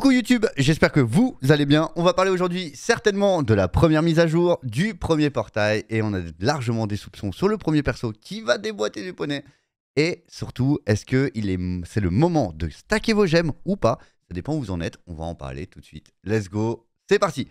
Coucou YouTube, j'espère que vous allez bien. On va parler aujourd'hui certainement de la première mise à jour du premier portail et on a largement des soupçons sur le premier perso qui va déboîter du poney. Et surtout, est-ce que c'est est le moment de stacker vos gemmes ou pas Ça dépend où vous en êtes, on va en parler tout de suite. Let's go, c'est parti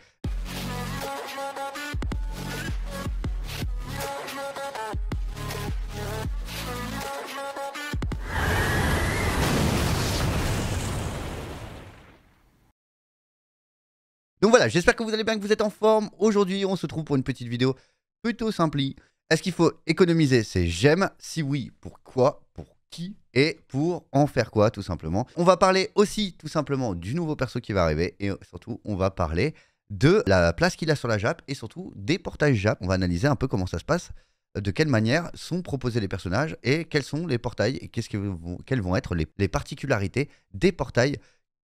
voilà, j'espère que vous allez bien, que vous êtes en forme. Aujourd'hui, on se trouve pour une petite vidéo plutôt simplie. Est-ce qu'il faut économiser ses gemmes Si oui, pourquoi Pour qui et pour en faire quoi tout simplement. On va parler aussi tout simplement du nouveau perso qui va arriver et surtout on va parler de la place qu'il a sur la JAP et surtout des portails JAP. On va analyser un peu comment ça se passe, euh, de quelle manière sont proposés les personnages et quels sont les portails et qu'est-ce que quelles vont être les, les particularités des portails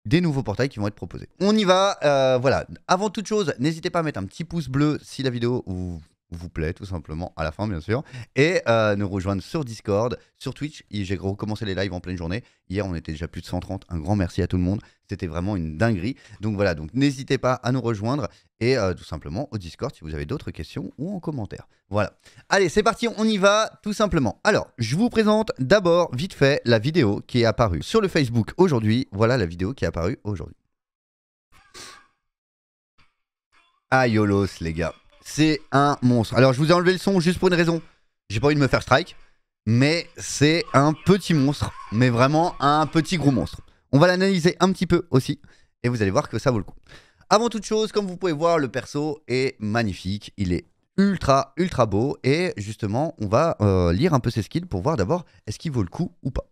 des nouveaux portails qui vont être proposés. On y va. Euh, voilà. Avant toute chose, n'hésitez pas à mettre un petit pouce bleu si la vidéo vous vous plaît, tout simplement, à la fin, bien sûr. Et euh, nous rejoindre sur Discord, sur Twitch. J'ai recommencé les lives en pleine journée. Hier, on était déjà plus de 130. Un grand merci à tout le monde. C'était vraiment une dinguerie. Donc voilà, donc n'hésitez pas à nous rejoindre et euh, tout simplement au Discord si vous avez d'autres questions ou en commentaire. Voilà. Allez, c'est parti, on y va, tout simplement. Alors, je vous présente d'abord, vite fait, la vidéo qui est apparue sur le Facebook aujourd'hui. Voilà la vidéo qui est apparue aujourd'hui. Ah, les gars. C'est un monstre. Alors, je vous ai enlevé le son juste pour une raison. J'ai pas envie de me faire strike. Mais c'est un petit monstre. Mais vraiment un petit gros monstre. On va l'analyser un petit peu aussi. Et vous allez voir que ça vaut le coup. Avant toute chose, comme vous pouvez voir, le perso est magnifique. Il est ultra, ultra beau. Et justement, on va euh, lire un peu ses skills pour voir d'abord est-ce qu'il vaut le coup ou pas.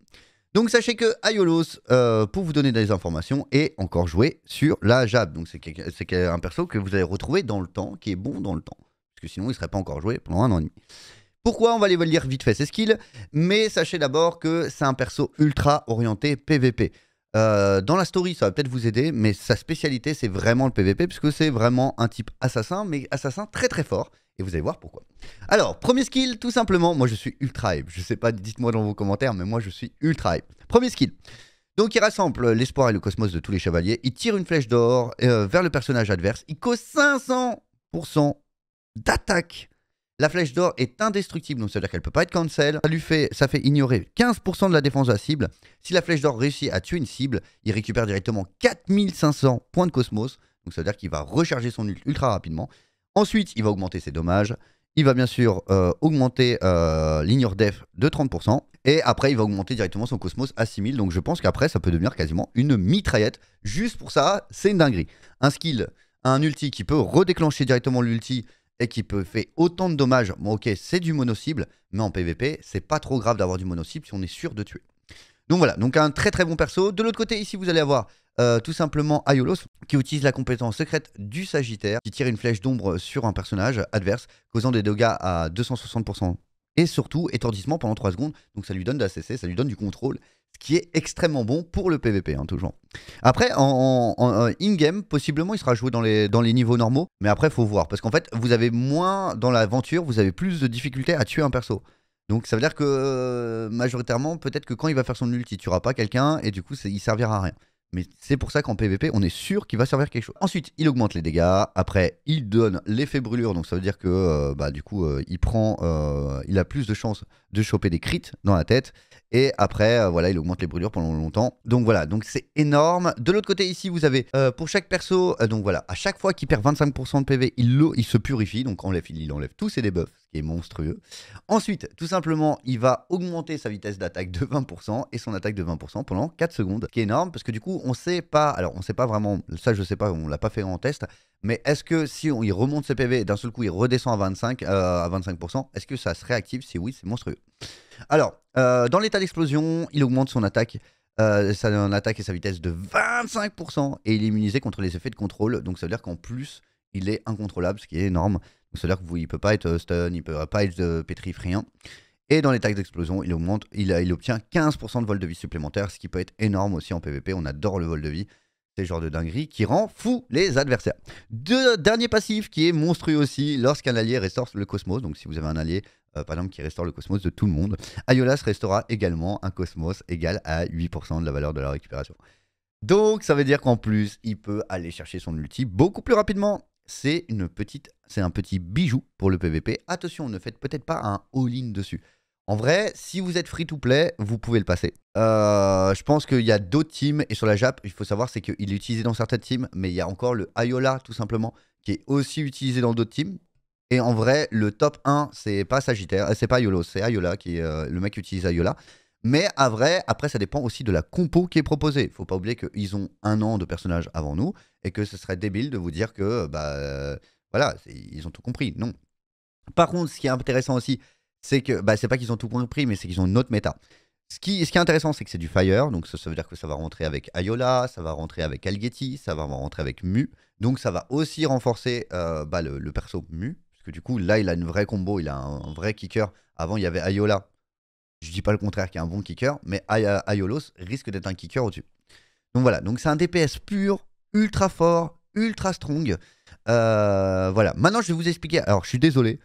Donc sachez que Ayolos, euh, pour vous donner des informations, est encore joué sur la Jab. Donc c'est un perso que vous allez retrouver dans le temps, qui est bon dans le temps. Parce que sinon, il ne serait pas encore joué pendant un an et demi. Pourquoi On va aller lire vite fait ses skills. Mais sachez d'abord que c'est un perso ultra orienté PVP. Euh, dans la story, ça va peut-être vous aider, mais sa spécialité, c'est vraiment le PVP, puisque c'est vraiment un type assassin, mais assassin très très fort. Et vous allez voir pourquoi. Alors, premier skill, tout simplement, moi je suis ultra hype. Je sais pas, dites-moi dans vos commentaires, mais moi je suis ultra hype. Premier skill. Donc il rassemble l'espoir et le cosmos de tous les chevaliers. Il tire une flèche d'or euh, vers le personnage adverse. Il cause 500% d'attaque la flèche d'or est indestructible, donc ça veut dire qu'elle peut pas être cancel. Ça lui fait, ça fait ignorer 15% de la défense de la cible. Si la flèche d'or réussit à tuer une cible, il récupère directement 4500 points de cosmos. Donc ça veut dire qu'il va recharger son ult ultra rapidement. Ensuite, il va augmenter ses dommages. Il va bien sûr euh, augmenter euh, l'ignore def de 30%. Et après, il va augmenter directement son cosmos à 6000. Donc je pense qu'après, ça peut devenir quasiment une mitraillette. Juste pour ça, c'est une dinguerie. Un skill, un ulti qui peut redéclencher directement l'ulti et qui peut faire autant de dommages. Bon, ok, c'est du mono-cible, mais en PvP, c'est pas trop grave d'avoir du mono-cible si on est sûr de tuer. Donc voilà, donc un très très bon perso. De l'autre côté, ici, vous allez avoir euh, tout simplement Ayolos qui utilise la compétence secrète du Sagittaire, qui tire une flèche d'ombre sur un personnage adverse, causant des dégâts à 260%. Et surtout, étourdissement pendant 3 secondes, donc ça lui donne de la CC, ça lui donne du contrôle, qui est extrêmement bon pour le PVP, hein, toujours. Après, en, en, euh, in-game, possiblement, il sera joué dans les, niveaux normaux, mais après, faut voir, parce qu'en fait, vous avez moins, dans l'aventure, vous avez plus de difficultés à tuer un perso. Donc ça veut dire que majoritairement, peut-être que quand il va faire son ulti il tuera pas quelqu'un, et du coup, il servira à rien. Mais c'est pour ça qu'en PVP, on est sûr qu'il va servir quelque chose. Ensuite, il augmente les dégâts. Après, il donne l'effet brûlure. Donc ça veut dire que euh, bah, du coup, euh, il prend, euh, il a plus de chances de choper des crits dans la tête. Et après, voilà, il augmente les brûlures pendant longtemps. Donc voilà, donc c'est énorme. De l'autre côté, ici, vous avez pour chaque perso, donc voilà, à chaque fois qu'il perd 25% de PV, il, il se purifie. Donc enlève, il enlève tous ses debuffs, qui est monstrueux. Ensuite, tout simplement, il va augmenter sa vitesse d'attaque de 20% et son attaque de 20% pendant 4 secondes, ce qui est énorme parce que du coup, on sait pas, alors on sait pas vraiment, ça je sais pas, on l'a pas fait en test, mais est-ce que si on, il remonte ses PV et d'un seul coup il redescend à 25, euh, à 25% est-ce que ça se réactive Si oui, c'est monstrueux. Alors, euh, dans l'état d'explosion, il augmente son attaque. Euh, son attaque et sa vitesse de 25% et il est immunisé contre les effets de contrôle. Donc ça veut dire qu'en plus, il est incontrôlable, ce qui est énorme. C'est-à-dire qu'il ne peut pas être euh, stun, il ne peut pas être euh, rien. Et dans les taxes d'explosion, il, il, obtient 15% de vol de vie supplémentaire, ce qui peut être énorme aussi en PvP. On adore le vol de vie. C'est le genre de dinguerie qui rend fou les adversaires. Deux, dernier passif qui est monstrueux aussi, lorsqu'un allié restaure le cosmos. Donc si vous avez un allié, euh, par exemple, qui restaure le cosmos de tout le monde, Ayolas restera également un cosmos égal à 8% de la valeur de la récupération. Donc ça veut dire qu'en plus, il peut aller chercher son ulti beaucoup plus rapidement c'est une petite, c'est un petit bijou pour le PVP. Attention, ne faites peut-être pas un all-in dessus. En vrai, si vous êtes free-to-play, vous pouvez le passer. Euh, je pense qu'il y a d'autres teams, et sur la Jap, il faut savoir, c'est qu'il est utilisé dans certaines teams, mais il y a encore le Ayola, tout simplement, qui est aussi utilisé dans d'autres teams. Et en vrai, le top 1, c'est pas Sagittaire, euh, c'est pas Yolo, c'est Ayola, qui euh, le mec qui utilise Ayola. Mais à vrai, après, ça dépend aussi de la compo qui est proposée. Il Faut pas oublier qu'ils ont un an de personnages avant nous et que ce serait débile de vous dire que, euh, bah, euh, voilà, ils ont tout compris. Non. Par contre, ce qui est intéressant aussi, c'est que, bah, c'est pas qu'ils ont tout compris, mais c'est qu'ils ont une autre méta. Ce qui, est intéressant, c'est que c'est du Fire, donc ça, veut dire que ça va rentrer avec Ayola, ça va rentrer avec Algeti, ça va rentrer avec Mu, donc ça va aussi renforcer euh, bah, le, perso Mu, parce que du coup, là, il a une vraie combo, il a un vrai kicker. Avant, il y avait Ayola je ne dis pas le contraire qu'il y a un bon kicker, mais Ayolos risque d'être un kicker au-dessus. Donc voilà, donc c'est un DPS pur, ultra fort, ultra strong. Euh, voilà, maintenant je vais vous expliquer. Alors je suis désolé,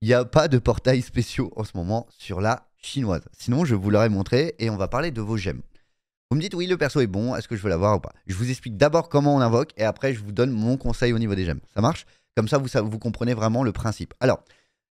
il n'y a pas de portail spéciaux en ce moment sur la chinoise. Sinon, je vous l'aurais montré et on va parler de vos gemmes. Vous me dites oui, le perso est bon, est-ce que je veux l'avoir ou pas Je vous explique d'abord comment on invoque et après je vous donne mon conseil au niveau des gemmes. Ça marche Comme ça, vous, ça, vous comprenez vraiment le principe. Alors,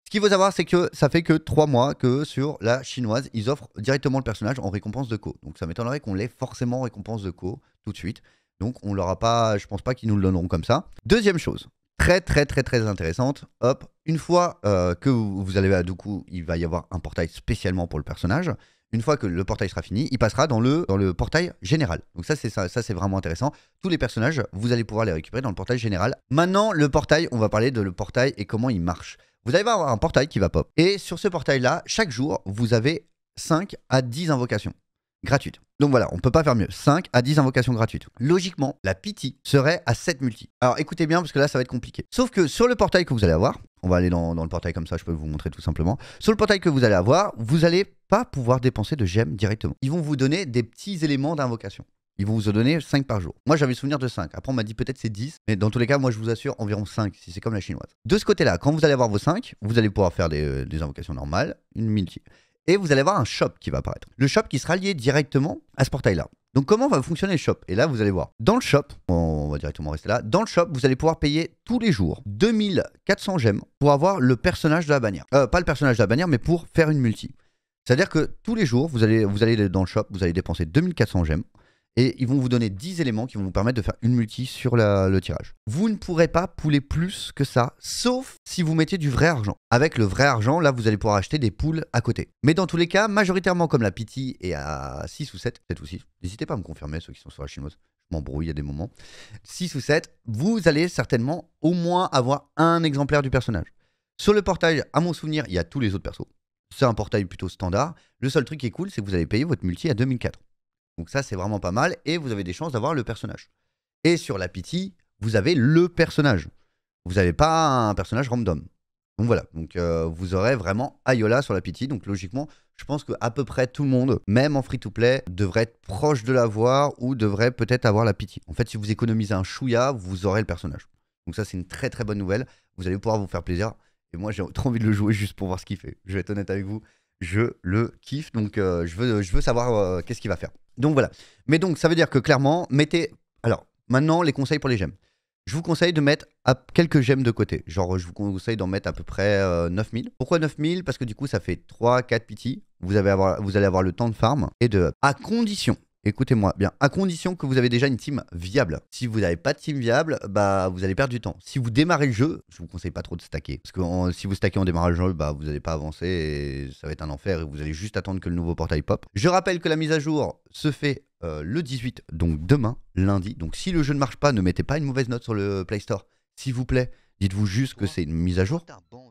ce qu'il faut savoir, c'est que ça fait que 3 mois que sur la chinoise, ils offrent directement le personnage en récompense de co. Donc ça m'étonnerait qu'on l'ait forcément en récompense de co tout de suite. Donc on l'aura pas, je pense pas qu'ils nous le donneront comme ça. Deuxième chose, très très très très intéressante. Hop, une fois euh, que vous, allez à du il va y avoir un portail spécialement pour le personnage. Une fois que le portail sera fini, il passera dans le, dans le portail général. Donc ça c'est ça c'est vraiment intéressant. Tous les personnages, vous allez pouvoir les récupérer dans le portail général. Maintenant, le portail, on va parler de le portail et comment il marche vous allez avoir un portail qui va pop. Et sur ce portail-là, chaque jour, vous avez 5 à 10 invocations gratuites. Donc voilà, on ne peut pas faire mieux. 5 à 10 invocations gratuites. Logiquement, la pity serait à 7 multi. Alors écoutez bien, parce que là, ça va être compliqué. Sauf que sur le portail que vous allez avoir, on va aller dans, le portail comme ça, je peux vous montrer tout simplement. Sur le portail que vous allez avoir, vous n'allez pas pouvoir dépenser de gemmes directement. Ils vont vous donner des petits éléments d'invocation. Ils vont vous en donner 5 par jour. Moi, j'avais souvenir de 5. Après, on m'a dit peut-être c'est 10. Mais dans tous les cas, moi, je vous assure environ 5 si c'est comme la chinoise. De ce côté-là, quand vous allez avoir vos 5, vous allez pouvoir faire euh, des, invocations normales, une multi. Et vous allez avoir un shop qui va apparaître. Le shop qui sera lié directement à ce portail-là. Donc comment va fonctionner le shop Et là, vous allez voir. Dans le shop, on va directement rester là. Dans le shop, vous allez pouvoir payer tous les jours 2400 gemmes pour avoir le personnage de la bannière. Euh, pas le personnage de la bannière, mais pour faire une multi. C'est-à-dire que tous les jours, vous allez, vous allez dans le shop, vous allez dépenser 2400 gemmes et ils vont vous donner 10 éléments qui vont vous permettre de faire une multi sur le tirage. Vous ne pourrez pas pouler plus que ça, sauf si vous mettez du vrai argent. Avec le vrai argent, là, vous allez pouvoir acheter des poules à côté. Mais dans tous les cas, majoritairement, comme la Pity est à 6 ou 7, 7 ou 6, n'hésitez pas à me confirmer, ceux qui sont sur la chinoise, je m'embrouille à des moments, 6 ou 7, vous allez certainement au moins avoir un exemplaire du personnage. Sur le portail, à mon souvenir, il y a tous les autres persos. C'est un portail plutôt standard. Le seul truc qui est cool, c'est que vous allez payer votre multi à 2004. Donc ça, c'est vraiment pas mal. Et vous avez des chances d'avoir le personnage. Et sur la Pity, vous avez le personnage. Vous n'avez pas un personnage random. Donc voilà, donc euh, vous aurez vraiment Ayola sur la Pity. Donc logiquement, je pense que à peu près tout le monde, même en free-to-play, devrait être proche de l'avoir ou devrait peut-être avoir la Pity. En fait, si vous économisez un chouïa, vous aurez le personnage. Donc ça, c'est une très très bonne nouvelle. Vous allez pouvoir vous faire plaisir. Et moi, j'ai trop envie de le jouer juste pour voir ce qu'il fait. Je vais être honnête avec vous je le kiffe. Donc, euh, je, veux, je veux savoir euh, qu'est-ce qu'il va faire. Donc, voilà. Mais donc, ça veut dire que clairement, mettez. Alors, maintenant, les conseils pour les gemmes. Je vous conseille de mettre quelques gemmes de côté. Genre, je vous conseille d'en mettre à peu près 9000. Euh, Pourquoi 9000 Parce que du coup, ça fait 3-4 pity. Vous, avez avoir, vous allez avoir le temps de farm et de À condition Écoutez-moi bien, à condition que vous avez déjà une team viable. Si vous n'avez pas de team viable, bah vous allez perdre du temps. Si vous démarrez le jeu, je vous conseille pas trop de stacker. Parce que si vous stackez en démarrage, le jeu, bah, vous n'allez pas avancer et ça va être un enfer et vous allez juste attendre que le nouveau portail pop. Je rappelle que la mise à jour se fait euh, le 18, donc demain, lundi. Donc si le jeu ne marche pas, ne mettez pas une mauvaise note sur le Play Store. S'il vous plaît, Dites-vous juste que c'est une mise à jour,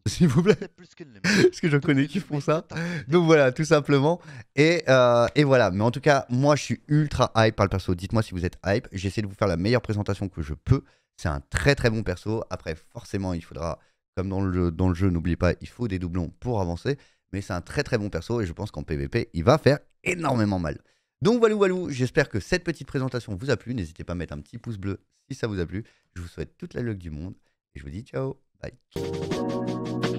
s'il vous plaît. Parce que je connais qui font ça. Donc voilà, tout simplement. Euh, et, voilà. Mais en tout cas, moi, je suis ultra hype par le perso. Dites-moi si vous êtes hype. J'essaie de vous faire la meilleure présentation que je peux. C'est un très très bon perso. Après, forcément, il faudra, comme dans le, jeu, n'oubliez pas, il faut des doublons pour avancer. Mais c'est un très très bon perso et je pense qu'en PvP, il va faire énormément mal. Donc walou, walou, j'espère que cette petite présentation vous a plu. N'hésitez pas à mettre un petit pouce bleu si ça vous a plu. Je vous souhaite toute la luck du monde je vous dis ciao. Bye.